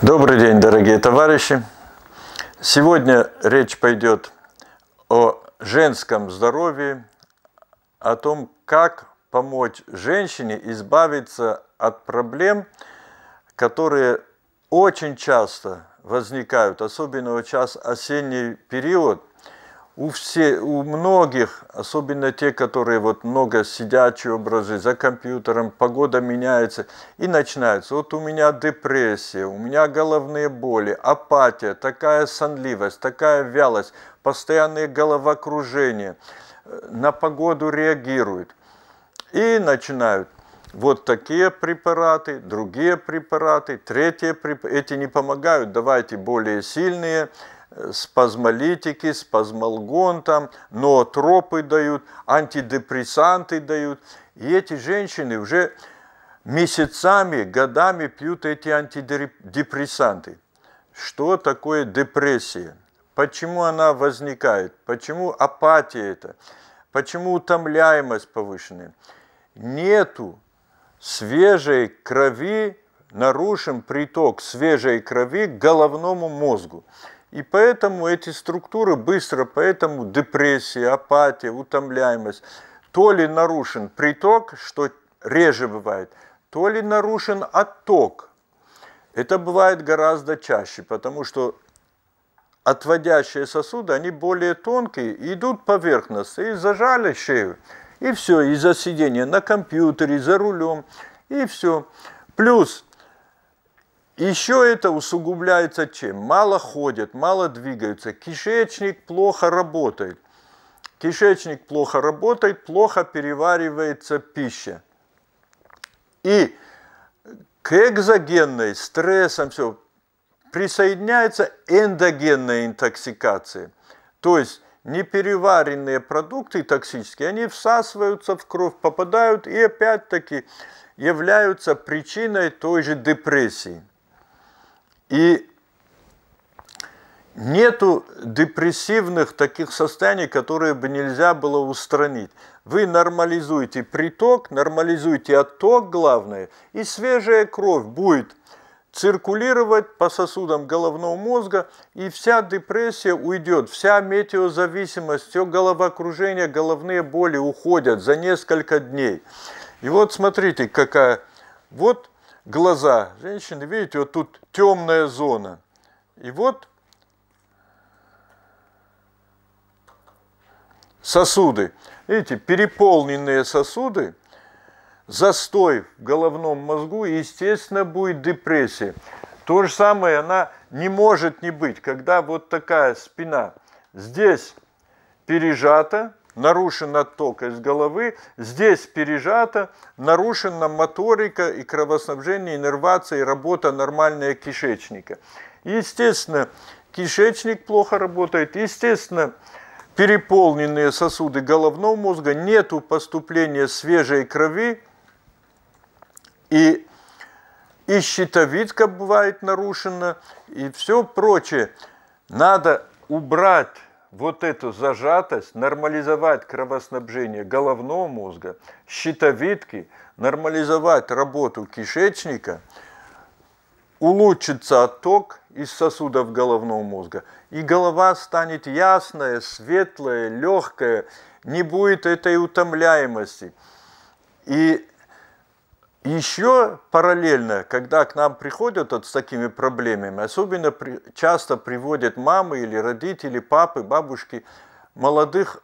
Добрый день, дорогие товарищи! Сегодня речь пойдет о женском здоровье, о том, как помочь женщине избавиться от проблем, которые очень часто возникают, особенно в час осенний период – у, все, у многих, особенно те, которые вот много сидячие образы за компьютером, погода меняется и начинается. Вот у меня депрессия, у меня головные боли, апатия, такая сонливость, такая вялость, постоянные головокружения. Э, на погоду реагируют. И начинают вот такие препараты, другие препараты, третьи препараты. Эти не помогают, давайте более сильные препараты спазмолитики, спазмолгон там, ноотропы дают, антидепрессанты дают. И эти женщины уже месяцами, годами пьют эти антидепрессанты. Что такое депрессия? Почему она возникает? Почему апатия это? Почему утомляемость повышенная? Нету свежей крови, нарушен приток свежей крови к головному мозгу. И поэтому эти структуры быстро, поэтому депрессия, апатия, утомляемость. То ли нарушен приток, что реже бывает, то ли нарушен отток. Это бывает гораздо чаще, потому что отводящие сосуды, они более тонкие, идут поверхностно, и зажали шею, и все, из-за сидения на компьютере, за рулем, и все. Плюс еще это усугубляется чем? Мало ходят, мало двигаются, кишечник плохо работает. Кишечник плохо работает, плохо переваривается пища. И к экзогенной, стрессам, все, присоединяется эндогенная интоксикация. То есть непереваренные продукты токсические, они всасываются в кровь, попадают и опять-таки являются причиной той же депрессии. И нету депрессивных таких состояний, которые бы нельзя было устранить. Вы нормализуете приток, нормализуете отток, главное, и свежая кровь будет циркулировать по сосудам головного мозга, и вся депрессия уйдет, вся метеозависимость, все головокружение, головные боли уходят за несколько дней. И вот смотрите, какая... Вот глаза женщины, видите, вот тут темная зона. И вот сосуды. Видите, переполненные сосуды, застой в головном мозгу, и, естественно, будет депрессия. То же самое она не может не быть, когда вот такая спина здесь пережата, нарушен отток из головы, здесь пережато, нарушена моторика и кровоснабжение, иннервация и работа нормальная кишечника. Естественно, кишечник плохо работает, естественно, переполненные сосуды головного мозга, нету поступления свежей крови, и, и щитовидка бывает нарушена, и все прочее. Надо убрать вот эту зажатость, нормализовать кровоснабжение головного мозга, щитовидки, нормализовать работу кишечника, улучшится отток из сосудов головного мозга, и голова станет ясная, светлая, легкая, не будет этой утомляемости. И еще параллельно, когда к нам приходят вот с такими проблемами, особенно при, часто приводят мамы или родители, папы, бабушки, молодых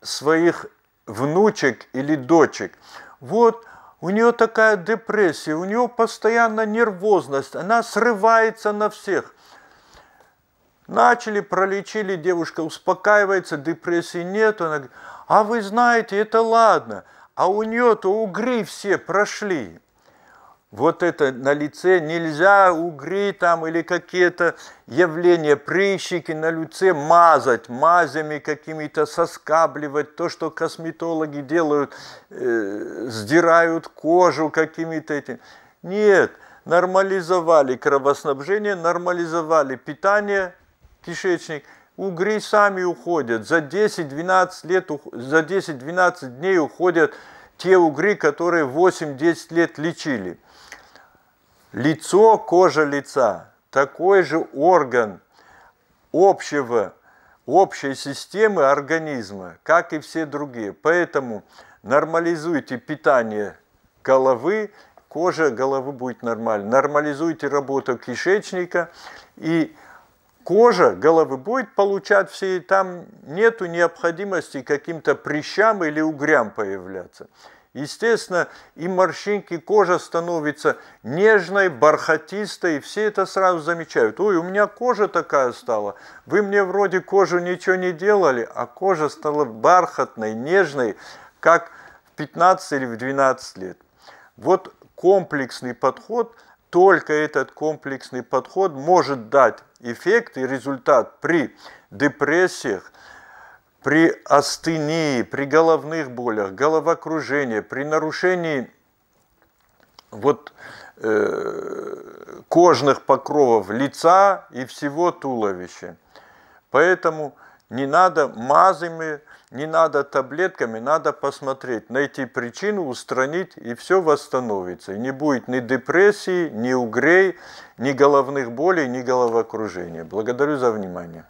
своих внучек или дочек. Вот у нее такая депрессия, у нее постоянно нервозность, она срывается на всех. Начали, пролечили, девушка успокаивается, депрессии нет. Она говорит, а вы знаете, это ладно – а у нее-то угры все прошли. Вот это на лице нельзя угры там или какие-то явления, прыщики на лице мазать, мазями какими-то соскабливать. То, что косметологи делают, э, сдирают кожу какими-то этими. Нет, нормализовали кровоснабжение, нормализовали питание, кишечник – угри сами уходят. За 10-12 лет, за 10-12 дней уходят те угри, которые 8-10 лет лечили. Лицо, кожа лица, такой же орган общего, общей системы организма, как и все другие. Поэтому нормализуйте питание головы, кожа головы будет нормальной. Нормализуйте работу кишечника и кожа головы будет получать все, и там нету необходимости каким-то прыщам или угрям появляться. Естественно, и морщинки, кожа становится нежной, бархатистой, и все это сразу замечают. Ой, у меня кожа такая стала. Вы мне вроде кожу ничего не делали, а кожа стала бархатной, нежной, как в 15 или в 12 лет. Вот комплексный подход – только этот комплексный подход может дать эффект и результат при депрессиях, при астении, при головных болях, головокружении, при нарушении вот, э, кожных покровов лица и всего туловища. Поэтому не надо мазами, не надо таблетками, надо посмотреть, найти причину, устранить, и все восстановится. И не будет ни депрессии, ни угрей, ни головных болей, ни головокружения. Благодарю за внимание.